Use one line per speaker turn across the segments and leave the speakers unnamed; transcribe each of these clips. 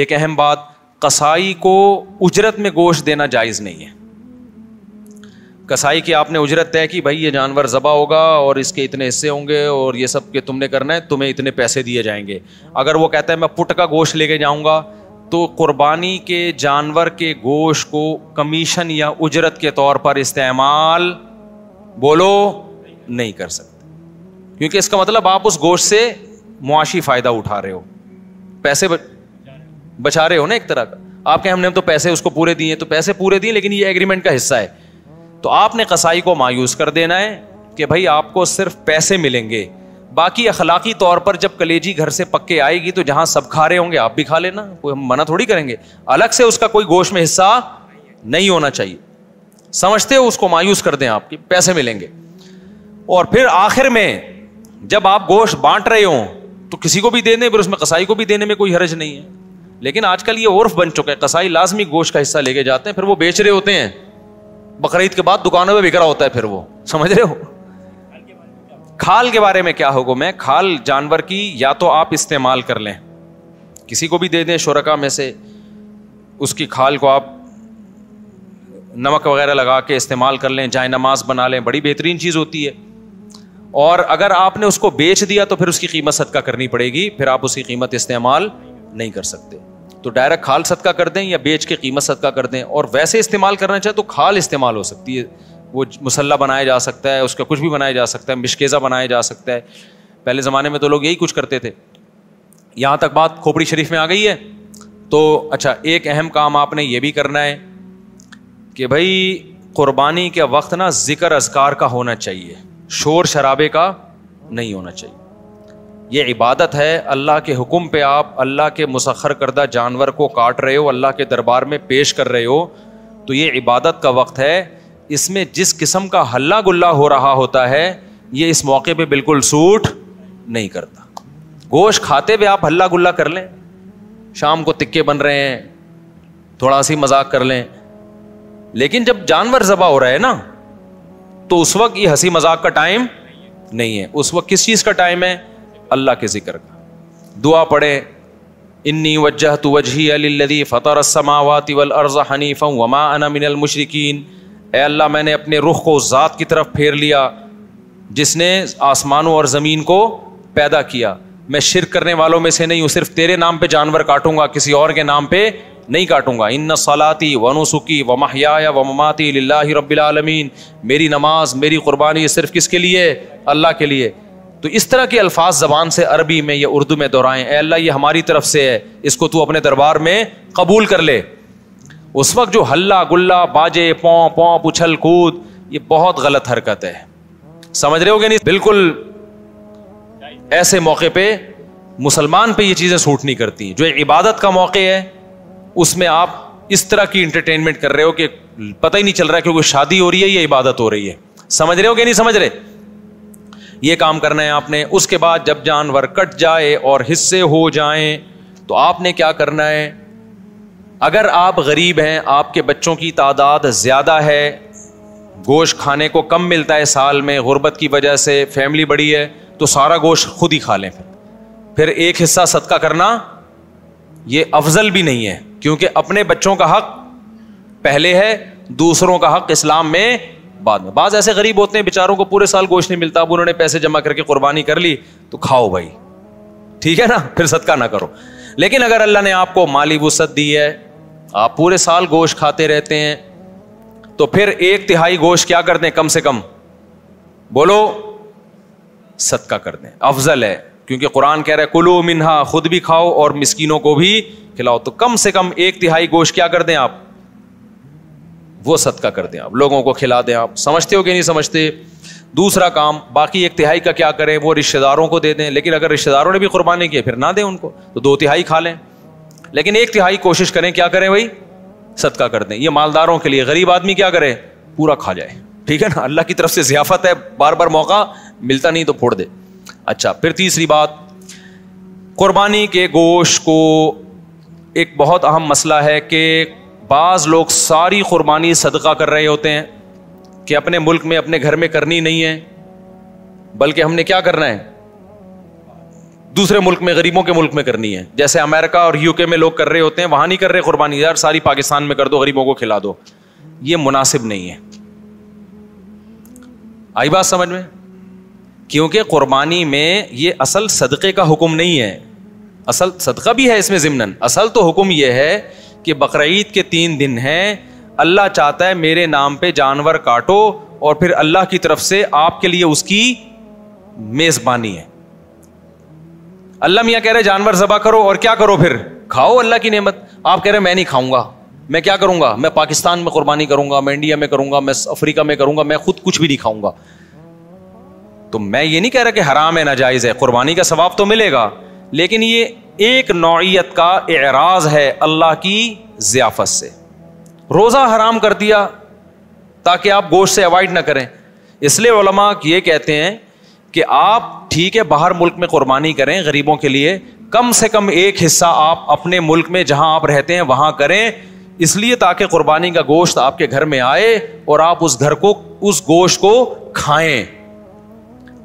एक अहम बात कसाई को उजरत में गोश्त देना जायज़ नहीं है कसाई की आपने उजरत तय की भाई ये जानवर ज़बा होगा और इसके इतने हिस्से होंगे और ये सब के तुमने करना है तुम्हें इतने पैसे दिए जाएंगे अगर वो कहता है मैं पुट का गोश्त लेके जाऊंगा तो कुर्बानी के जानवर के गोश्त को कमीशन या उजरत के तौर पर इस्तेमाल बोलो नहीं कर सकते क्योंकि इसका मतलब आप उस गोश्त से मुआशी फ़ायदा उठा रहे हो पैसे बचा रहे हो ना एक तरह का आप कहें हमने तो पैसे उसको पूरे दिए तो पैसे पूरे दिए लेकिन ये एग्रीमेंट का हिस्सा है तो आपने कसाई को मायूस कर देना है कि भाई आपको सिर्फ पैसे मिलेंगे बाकी अखलाकी तौर पर जब कलेजी घर से पक्के आएगी तो जहां सब खा रहे होंगे आप भी खा लेना कोई हम मना थोड़ी करेंगे अलग से उसका कोई गोश में हिस्सा नहीं होना चाहिए समझते हो उसको मायूस कर दें आपके पैसे मिलेंगे और फिर आखिर में जब आप गोश्त बांट रहे हो तो किसी को भी देने फिर उसमें कसाई को भी देने में कोई हर्ज नहीं है लेकिन आजकल ये उर्फ बन चुका है कसाई लाजमी गोश्त का हिस्सा लेके जाते हैं फिर वो बेच रहे होते हैं बकरीद के बाद दुकानों में बिकरा होता है फिर वो समझ रहे हो खाल के बारे में क्या होगा मैं खाल जानवर की या तो आप इस्तेमाल कर लें किसी को भी दे दें शुरका में से उसकी खाल को आप नमक वगैरह लगा के इस्तेमाल कर लें जाय नमाज बना लें बड़ी बेहतरीन चीज़ होती है और अगर आपने उसको बेच दिया तो फिर उसकी कीमत सदका करनी पड़ेगी फिर आप उसकी कीमत इस्तेमाल नहीं कर सकते तो डायरेक्ट खाल सदका कर दें या बेच के कीमत सदका कर दें और वैसे इस्तेमाल करना चाहे तो खाल इस्तेमाल हो सकती है वो मसल्ला बनाया जा सकता है उसका कुछ भी बनाया जा सकता है मिशकेज़ा बनाया जा सकता है पहले ज़माने में तो लोग यही कुछ करते थे यहाँ तक बात खोपड़ी शरीफ में आ गई है तो अच्छा एक अहम काम आपने ये भी करना है कि भाई क़ुरबानी के वक्त ना ज़िक्र अजकार का होना चाहिए शोर शराबे का नहीं होना चाहिए ये इबादत है अल्लाह के हुक्म पे आप अल्लाह के मुसखर करदा जानवर को काट रहे हो अल्लाह के दरबार में पेश कर रहे हो तो ये इबादत का वक्त है इसमें जिस किस्म का हल्ला गुल्ला हो रहा होता है ये इस मौके पे बिल्कुल सूट नहीं करता गोश खाते हुए आप हल्ला गुल्ला कर लें शाम को तिक्के बन रहे हैं थोड़ा सी मजाक कर लें लेकिन जब जानवर जबा हो रहा है ना तो उस वक्त ये हंसी मजाक का टाइम नहीं है उस वक्त किस चीज़ का टाइम है अल्लाह के ज़िक्र का दुआ पढ़े इन्नी वजह तो वजही अली फ़तर समावाति वल अर्ज़ हनीफ़ वमा अना मिनल मुशरकिन ए अल्लाह मैंने अपने रुख को ज़ात की तरफ फेर लिया जिसने आसमानों और ज़मीन को पैदा किया मैं शिर करने वालों में से नहीं हूँ सिर्फ तेरे नाम पर जानवर काटूंगा किसी और के नाम पर नहीं काटूंगा इन सलाती वनुसुकी व महया व ममाती लाही रबालमीन मेरी नमाज मेरी कुर्बानी सिर्फ किसके लिए अल्लाह के लिए तो इस तरह के अल्फाज ज़बान से अरबी में या उर्दू में दोहराएं अल्लाह ये हमारी तरफ से है इसको तू अपने दरबार में कबूल कर ले उस वक्त जो हल्ला गुल्ला बाजे पौ पौ उछल कूद ये बहुत गलत हरकत है समझ रहे हो नहीं बिल्कुल ऐसे मौके पे मुसलमान पे ये चीज़ें सूट नहीं करती जो एक इबादत का मौके है उसमें आप इस तरह की इंटरटेनमेंट कर रहे हो कि पता ही नहीं चल रहा है क्योंकि शादी हो रही है या इबादत हो रही है समझ रहे हो कि नहीं समझ रहे ये काम करना है आपने उसके बाद जब जानवर कट जाए और हिस्से हो जाए तो आपने क्या करना है अगर आप गरीब हैं आपके बच्चों की तादाद ज़्यादा है गोश्त खाने को कम मिलता है साल में गुर्बत की वजह से फैमिली बड़ी है तो सारा गोश्त खुद ही खा लें फिर फिर एक हिस्सा सदका करना ये अफजल भी नहीं है क्योंकि अपने बच्चों का हक पहले है दूसरों का हक इस्लाम में बाद में बाज ऐसे गरीब होते हैं बेचारों को पूरे साल गोश्त नहीं मिलता अब उन्होंने पैसे जमा करके कुर्बानी कर ली तो खाओ भाई ठीक है ना फिर सदका ना करो लेकिन अगर अल्लाह ने आपको माली वसत दी है आप पूरे साल गोश्त खाते रहते हैं तो फिर एक तिहाई गोश्त क्या कर दें कम से कम बोलो सदका कर दें अफजल है क्योंकि कुरान कह रहे कुलू मिनहा खुद भी खाओ और मिस्कीनों को भी खिलाओ तो कम से कम एक तिहाई गोश्त क्या कर दें आप वो सदका कर दें आप लोगों को खिला दें आप समझते हो कि नहीं समझते दूसरा काम बाकी एक तिहाई का क्या करें वो रिश्तेदारों को दे दें लेकिन अगर रिश्तेदारों ने भी कुर्बानी की फिर ना दें उनको तो दो तिहाई खा लें लेकिन एक तिहाई कोशिश करें क्या करें भाई सदका कर दें ये मालदारों के लिए गरीब आदमी क्या करे पूरा खा जाए ठीक है ना अल्लाह की तरफ से जियाफत है बार बार मौका मिलता नहीं तो फोड़ दे अच्छा फिर तीसरी बात कुर्बानी के गोश को एक बहुत अहम मसला है कि बाज़ लोग सारी क़ुरबानी सदका कर रहे होते हैं कि अपने मुल्क में अपने घर में करनी नहीं है बल्कि हमने क्या करना है दूसरे मुल्क में गरीबों के मुल्क में करनी है जैसे अमेरिका और यूके में लोग कर रहे होते हैं वहां नहीं कर रहे कुर्बानी यार सारी पाकिस्तान में कर दो गरीबों को खिला दो ये मुनासिब नहीं है आई बात समझ में क्योंकि कुरबानी में ये असल सदक़े का हुक्म नहीं है असल सदका भी है इसमें जिमन असल तो हुक्म यह है कि बकर के तीन दिन हैं अल्लाह चाहता है मेरे नाम पे जानवर काटो और फिर अल्लाह की तरफ से आपके लिए उसकी मेज़बानी है अल्लाह मियाँ कह रहे जानवर जबा करो और क्या करो फिर खाओ अल्लाह की नेमत आप कह रहे मैं नहीं खाऊंगा मैं क्या करूंगा मैं पाकिस्तान में कुर्बानी करूंगा मैं इंडिया में करूंगा मैं अफ्रीका में करूंगा मैं खुद कुछ भी नहीं खाऊंगा तो मैं ये नहीं कह रहा कि हराम है नाजायज़ है कुर्बानी का सवाब तो मिलेगा लेकिन ये एक नौीयत का एराज है अल्लाह की ज़ियाफ़त से रोज़ा हराम कर दिया ताकि आप गोश्त से अवॉइड ना करें इसलिए ओलमा ये कहते हैं कि आप ठीक है बाहर मुल्क में कुर्बानी करें गरीबों के लिए कम से कम एक हिस्सा आप अपने मुल्क में जहां आप रहते हैं वहां करें इसलिए ताकि कुर्बानी का गोश्त आपके घर में आए और आप उस घर को उस गोश्त को खाएं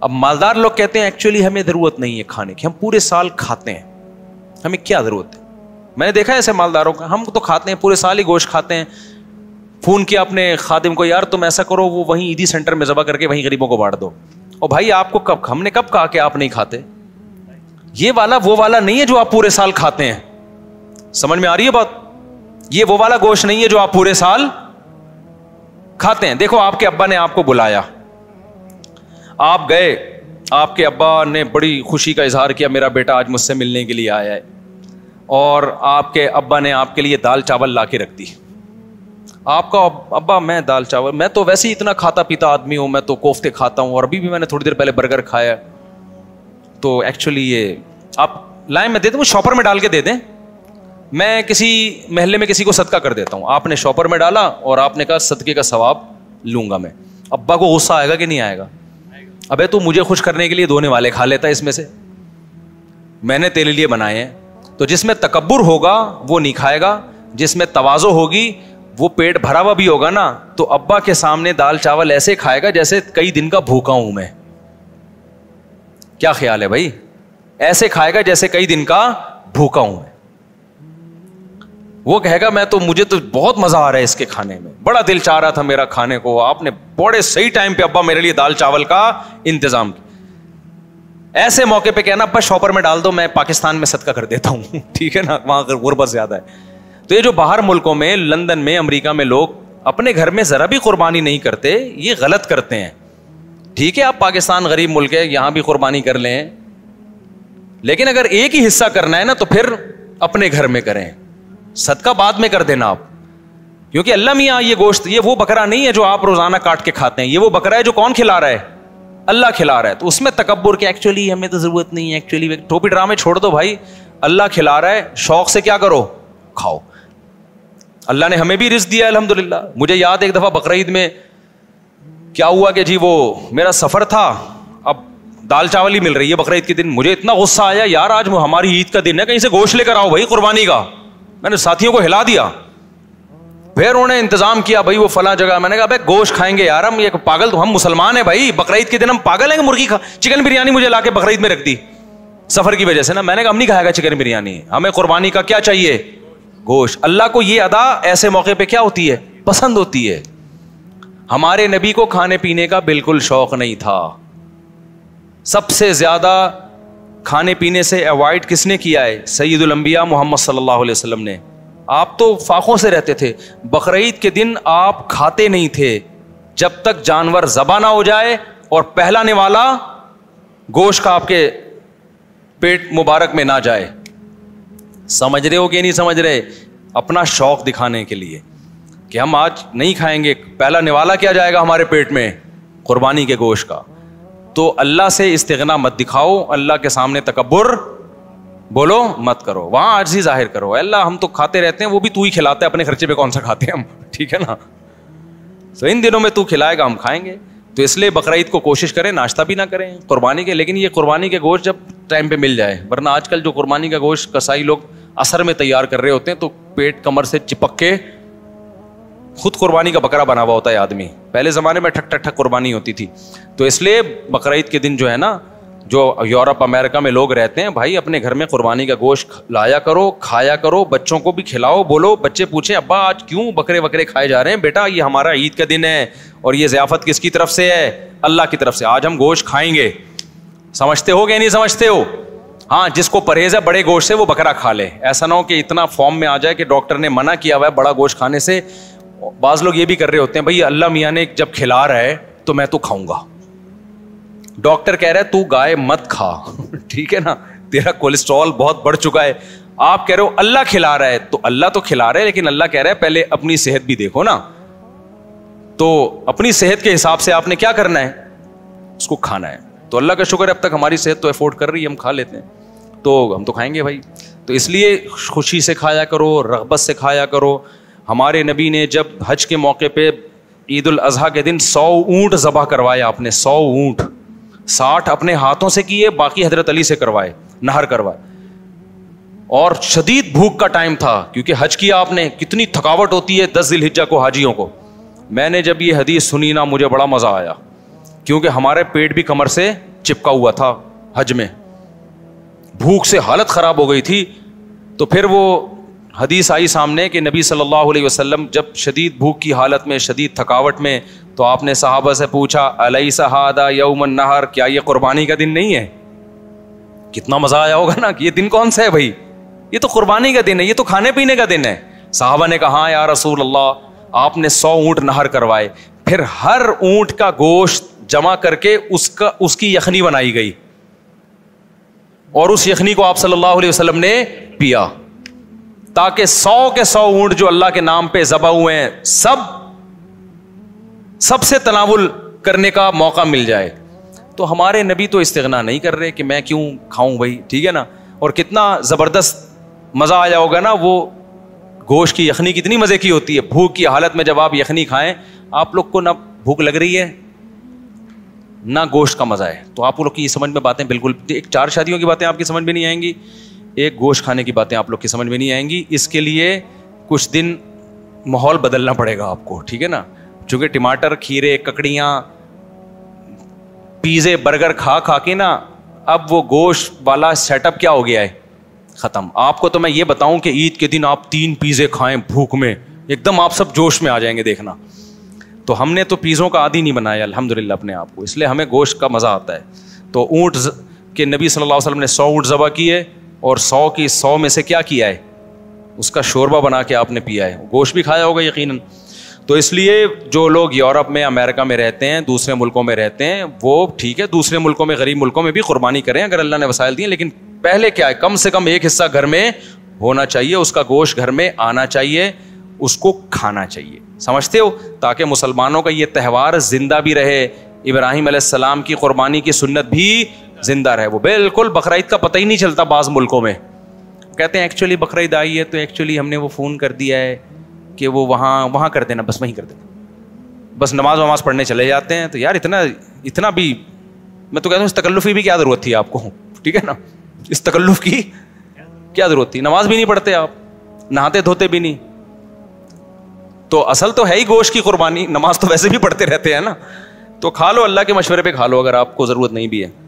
अब मालदार लोग कहते हैं एक्चुअली हमें ज़रूरत नहीं है खाने की हम पूरे साल खाते हैं हमें क्या जरूरत है मैंने देखा है ऐसे मालदारों का हम तो खाते हैं पूरे साल ही गोश्त खाते हैं फ़ोन किया अपने खादिम को यार तुम ऐसा करो वो वहीं ईदी सेंटर में जबा करके वहीं गरीबों को बांट दो और भाई आपको कब हमने कब कहा कि आप नहीं खाते ये वाला वो वाला नहीं है जो आप पूरे साल खाते हैं समझ में आ रही है बात ये वो वाला गोश्त नहीं है जो आप पूरे साल खाते हैं देखो आपके अब्बा ने आपको बुलाया आप गए आपके अब्बा ने बड़ी खुशी का इजहार किया मेरा बेटा आज मुझसे मिलने के लिए आया है और आपके अब्बा ने आपके लिए दाल चावल ला के रख दी आपका अब्बा मैं दाल चावल मैं तो वैसे ही इतना खाता पीता आदमी हूँ मैं तो कोफ्ते खाता हूँ और अभी भी मैंने थोड़ी देर पहले बर्गर खाया तो एक्चुअली ये आप लाए मैं दे दूँ शॉपर में डाल के दे दें मैं किसी महल्ले में किसी को सदका कर देता हूँ आपने शॉपर में डाला और आपने कहा सदके का सवाब लूँगा मैं अब्बा को गुस्सा आएगा कि नहीं आएगा अबे तू मुझे खुश करने के लिए धोने वाले खा लेता है इसमें से मैंने तेरे लिए बनाए हैं तो जिसमें तकबर होगा वो नहीं खाएगा जिसमें तवाजो होगी वो पेट भरा हुआ भी होगा ना तो अब्बा के सामने दाल चावल ऐसे खाएगा जैसे कई दिन का भूखा हूं मैं क्या ख्याल है भाई ऐसे खाएगा जैसे कई दिन का भूखा हूं मैं वो कहेगा मैं तो मुझे तो बहुत मजा आ रहा है इसके खाने में बड़ा दिल चाह रहा था मेरा खाने को आपने बड़े सही टाइम पे अब्बा मेरे लिए दाल चावल का इंतजाम किया ऐसे मौके पे कहना अब्बा शॉपर में डाल दो मैं पाकिस्तान में सदका कर देता हूँ ठीक है ना वहां गुर्बत ज्यादा है तो ये जो बाहर मुल्कों में लंदन में अमरीका में लोग अपने घर में जरा भी कुर्बानी नहीं करते ये गलत करते हैं ठीक है आप पाकिस्तान गरीब मुल्क है यहां भी कुर्बानी कर लें लेकिन अगर एक ही हिस्सा करना है ना तो फिर अपने घर में करें सदका बाद में कर देना आप क्योंकि अल्लाह मियाँ ये गोश्त ये वो बकरा नहीं है जो आप रोजाना काट के खाते हैं ये वो बकरा है जो कौन खिला रहा है अल्लाह खिला रहा है तो उसमें तकबर के एक्चुअली हमें तो ज़रूरत नहीं है एक्चुअली टोपी ड्रामे छोड़ दो भाई अल्लाह खिला रहा है शौक से क्या करो खाओ अल्लाह ने हमें भी रिस्क दिया अलहमदिल्ला मुझे याद एक दफ़ा बकर में क्या हुआ कि जी वो मेरा सफ़र था अब दाल चावल ही मिल रही है बकर के दिन मुझे इतना गुस्सा आया यार आज हमारी ईद का दिन है कहीं से गोश्त लेकर आओ भाई कुर्बानी का मैंने साथियों को हिला दिया फिर उन्होंने इंतजाम किया भाई वो फला जगह मैंने कहा भाई गोश्त खाएंगे यार हम ये पागल तो हम मुसलमान है भाई बकरीद के दिन हम पागल हैं मुर्गी खा चिकन बिरयानी मुझे लाके बकरीद में रख दी सफर की वजह से ना मैंने कहा हम नहीं खाएगा चिकन बिरयानी हमें कुर्बानी का क्या चाहिए गोश्त अल्लाह को ये अदा ऐसे मौके पर क्या होती है पसंद होती है हमारे नबी को खाने पीने का बिल्कुल शौक नहीं था सबसे ज्यादा खाने पीने से अवॉइड किसने किया है सैदुलम्बिया मोहम्मद सल्ला अलैहि ने आप तो फाखों से रहते थे बकरीद के दिन आप खाते नहीं थे जब तक जानवर जबा ना हो जाए और पहलाने वाला गोश्त का आपके पेट मुबारक में ना जाए समझ रहे हो कि नहीं समझ रहे अपना शौक दिखाने के लिए कि हम आज नहीं खाएंगे पहला निवाला क्या जाएगा हमारे पेट में कुर्बानी के गोश्त का तो अल्लाह से इस्तेगना मत दिखाओ अल्लाह के सामने तकबर बोलो मत करो वहां आज ही जाहिर करो अल्लाह हम तो खाते रहते हैं वो भी तू ही खिलाते है अपने खर्चे पे कौन सा खाते हैं हम ठीक है ना तो इन दिनों में तू खिलाएगा हम खाएंगे तो इसलिए बकर को कोशिश करें नाश्ता भी ना करें कुर्बानी के लेकिन ये कुर्बानी के गोश्त जब टाइम पे मिल जाए वरना आजकल जो कुर्बानी का गोश्त कसाई लोग असर में तैयार कर रहे होते हैं तो पेट कमर से चिपक के खुद कुर्बानी का बकरा बना हुआ होता है आदमी पहले ज़माने में ठक ठक ठक कुर्बानी होती थी तो इसलिए बकरीद के दिन जो है ना जो यूरोप अमेरिका में लोग रहते हैं भाई अपने घर में कुर्बानी का गोश्त लाया करो खाया करो बच्चों को भी खिलाओ बोलो बच्चे पूछे अब्बा आज क्यों बकरे बकरे खाए जा रहे हैं बेटा ये हमारा ईद का दिन है और ये ज़ियाफ़त किसकी तरफ से है अल्लाह की तरफ से आज हम गोश्त खाएंगे समझते हो क्या नहीं समझते हो हाँ जिसको परहेज है बड़े गोश्त से वो बकरा खा ले ऐसा ना हो कि इतना फॉर्म में आ जाए कि डॉक्टर ने मना किया हुआ है बड़ा गोश्त खाने से बाज़ लोग ये भी कर रहे होते हैं भाई अल्लाह मियाँ ने जब खिला रहा है तो मैं तो खाऊंगा डॉक्टर कह रहा है तू गाय मत खा ठीक है ना तेरा कोलेस्ट्रॉल बहुत बढ़ चुका है आप कह रहे हो अल्लाह खिला रहा है तो अल्लाह तो खिला रहा है लेकिन अल्लाह कह रहा है पहले अपनी सेहत भी देखो ना तो अपनी सेहत के हिसाब से आपने क्या करना है उसको खाना है तो अल्लाह का शुक्र है अब तक हमारी सेहत तो अफोर्ड कर रही है हम खा लेते हैं तो हम तो खाएंगे भाई तो इसलिए खुशी से खाया करो रगबत से खाया करो हमारे नबी ने जब हज के मौके पे ईद उल अजहा के दिन सौ ऊंट ज़बह करवाया आपने सौ ऊँट साठ अपने हाथों से किए बाकी हजरत अली से करवाए नहर करवाए और शदीद भूख का टाइम था क्योंकि हज किया आपने कितनी थकावट होती है दस दिल हिज्जा को हाजियों को मैंने जब ये हदीस सुनी ना मुझे बड़ा मज़ा आया क्योंकि हमारे पेट भी कमर से चिपका हुआ था हज में भूख से हालत ख़राब हो गई थी तो फिर वो हदीस आई सामने कि नबी सल्लल्लाहु अलैहि वसल्लम जब शदीद भूख की हालत में शदीद थकावट में तो आपने साहबा से पूछा अलई सहादा यौमन नहर क्या ये कुर्बानी का दिन नहीं है कितना मज़ा आया होगा ना कि ये दिन कौन सा है भाई ये तो कुर्बानी का दिन है ये तो खाने पीने का दिन है साहबा ने कहा हाँ या रसूल अल्लाह आपने सौ ऊँट नहर करवाए फिर हर ऊँट का गोश्त जमा करके उसका उसकी यखनी बनाई गई और उस यखनी को आप सल्लल्लाहु अलैहि वसल्लम ने पिया ताकि सौ के सौ ऊंट जो अल्लाह के नाम पे जबा हुए हैं सब सबसे तनावुल करने का मौका मिल जाए तो हमारे नबी तो इस्तेगना नहीं कर रहे कि मैं क्यों खाऊं भाई ठीक है ना और कितना ज़बरदस्त मज़ा आया होगा ना वो गोश्त की यखनी कितनी मज़े की होती है भूख की हालत में जब आप यखनी खाएं आप लोग को ना भूख लग रही है ना गोश्त का मज़ा है तो आप लोग की समझ में बातें बिल्कुल एक चार शादियों की बातें आपकी समझ में नहीं आएंगी एक गोश्त खाने की बातें आप लोग की समझ में नहीं आएंगी इसके लिए कुछ दिन माहौल बदलना पड़ेगा आपको ठीक है ना चूँकि टमाटर खीरे ककड़ियाँ पिज़्ज़े बर्गर खा खा के ना अब वो गोश्त वाला सेटअप क्या हो गया है ख़त्म आपको तो मैं ये बताऊं कि ईद के दिन आप तीन पिज़्ज़े खाएं भूख में एकदम आप सब जोश में आ जाएंगे देखना तो हमने तो पिज़्ज़ों का आदि नहीं बनाया अल्हम्दुलिल्लाह अपने आप को इसलिए हमें गोश्त का मज़ा आता है तो ऊँट के नबी सल्लल्लाहु अलैहि वसल्लम ने सौ ऊँट ज़बा किए और सौ की सौ में से क्या किया है उसका शोरबा बना के आपने पिया है गोश्त भी खाया होगा यकीन तो इसलिए जो लोग यूरोप में अमेरिका में रहते हैं दूसरे मुल्कों में रहते हैं वो ठीक है दूसरे मुल्कों में गरीब मुल्कों में भी कुर्बानी करें अगर अल्लाह ने वसायल दिए लेकिन पहले क्या है कम से कम एक हिस्सा घर में होना चाहिए उसका गोश्त घर में आना चाहिए उसको खाना चाहिए समझते हो ताकि मुसलमानों का ये त्यौहार जिंदा भी रहे इब्राहिम सलाम की कुर्बानी की सुन्नत भी जिंदा रहे वो बिल्कुल बकरीद का पता ही नहीं चलता बाज़ मुल्कों में कहते हैं एक्चुअली बकरीद आई है तो एक्चुअली हमने वो फ़ोन कर दिया है कि वो वहाँ वहाँ कर देना बस वहीं कर देना बस नमाज वमाज पढ़ने चले जाते हैं तो यार इतना इतना भी मैं तो कहता हूँ इस तकल्लुफ़ी भी क्या ज़रूरत थी आपको ठीक है ना इस तकल्लुफ़ की क्या ज़रूरत थी नमाज भी नहीं पढ़ते आप नहाते धोते भी नहीं तो असल तो है ही गोश्त की कुर्बानी नमाज तो वैसे भी पढ़ते रहते हैं ना तो खा लो अल्लाह के मशवरे पे खा लो अगर आपको ज़रूरत नहीं भी है